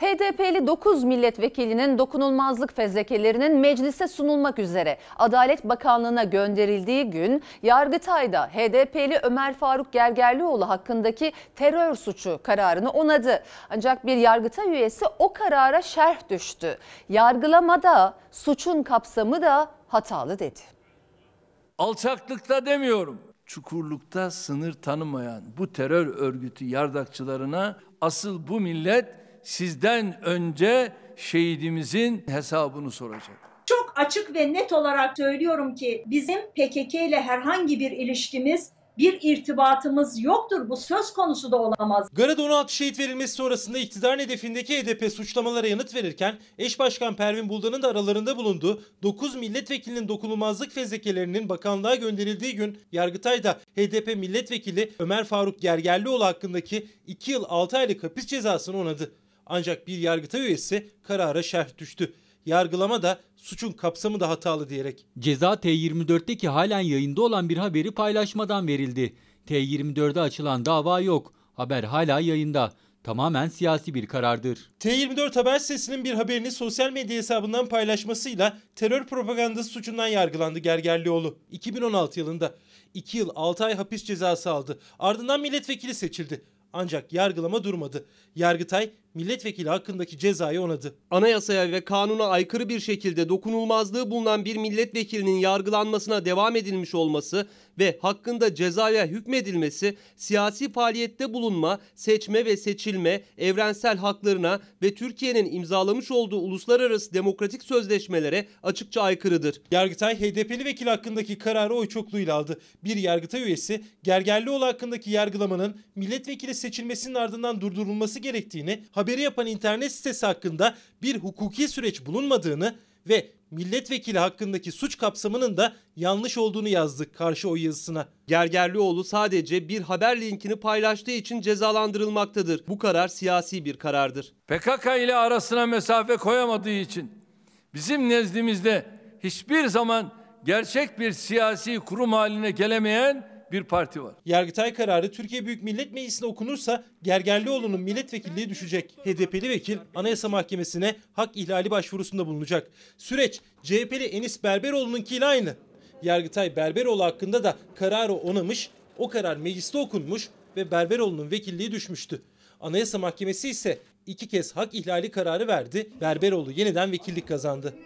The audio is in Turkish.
HDP'li 9 milletvekilinin dokunulmazlık fezlekelerinin meclise sunulmak üzere Adalet Bakanlığı'na gönderildiği gün Yargıtay'da HDP'li Ömer Faruk Gergerlioğlu hakkındaki terör suçu kararını onadı. Ancak bir Yargıtay üyesi o karara şerh düştü. Yargılamada suçun kapsamı da hatalı dedi. Alçaklıkta demiyorum. Çukurlukta sınır tanımayan bu terör örgütü yardakçılarına asıl bu millet sizden önce şehidimizin hesabını soracak. Çok açık ve net olarak söylüyorum ki bizim PKK ile herhangi bir ilişkimiz bir irtibatımız yoktur. Bu söz konusu da olamaz. Gara'da 16 şehit verilmesi sonrasında iktidarın hedefindeki HDP suçlamalara yanıt verirken eş başkan Pervin Buldan'ın da aralarında bulunduğu 9 milletvekilinin dokunulmazlık fezlekelerinin bakanlığa gönderildiği gün Yargıtay'da HDP milletvekili Ömer Faruk Gergerlioğlu hakkındaki 2 yıl 6 aylık hapis cezasını onadı. Ancak bir yargıtay üyesi karara şerh düştü. Yargılama da suçun kapsamı da hatalı diyerek. Ceza T24'teki halen yayında olan bir haberi paylaşmadan verildi. T24'e açılan dava yok. Haber hala yayında tamamen siyasi bir karardır. T24 haber sesinin bir haberini sosyal medya hesabından paylaşmasıyla terör propagandası suçundan yargılandı Gergerlioğlu 2016 yılında. 2 yıl 6 ay hapis cezası aldı. Ardından milletvekili seçildi. Ancak yargılama durmadı. Yargıtay milletvekili hakkındaki cezayı onadı. Anayasaya ve kanuna aykırı bir şekilde dokunulmazlığı bulunan bir milletvekilinin yargılanmasına devam edilmiş olması ve hakkında cezaya hükmedilmesi siyasi faaliyette bulunma, seçme ve seçilme, evrensel haklarına ve Türkiye'nin imzalamış olduğu uluslararası demokratik sözleşmelere açıkça aykırıdır. Yargıtay HDP'li vekil hakkındaki kararı oy çokluğuyla aldı. Bir Yargıtay üyesi Gergerlioğlu hakkındaki yargılamanın milletvekili seçilmesinin ardından durdurulması gerektiğini haber haberi yapan internet sitesi hakkında bir hukuki süreç bulunmadığını ve milletvekili hakkındaki suç kapsamının da yanlış olduğunu yazdık karşı oy yazısına. Gergerlioğlu sadece bir haber linkini paylaştığı için cezalandırılmaktadır. Bu karar siyasi bir karardır. PKK ile arasına mesafe koyamadığı için bizim nezdimizde hiçbir zaman gerçek bir siyasi kurum haline gelemeyen bir parti var. Yargıtay kararı Türkiye Büyük Millet Meclisi'ne okunursa Gergerlioğlu'nun milletvekilliği düşecek. HDP'li vekil Anayasa Mahkemesi'ne hak ihlali başvurusunda bulunacak. Süreç CHP'li Enis Berberoğlu'nunkiyle aynı. Yargıtay Berberoğlu hakkında da kararı onamış, o karar mecliste okunmuş ve Berberoğlu'nun vekilliği düşmüştü. Anayasa Mahkemesi ise iki kez hak ihlali kararı verdi. Berberoğlu yeniden vekillik kazandı.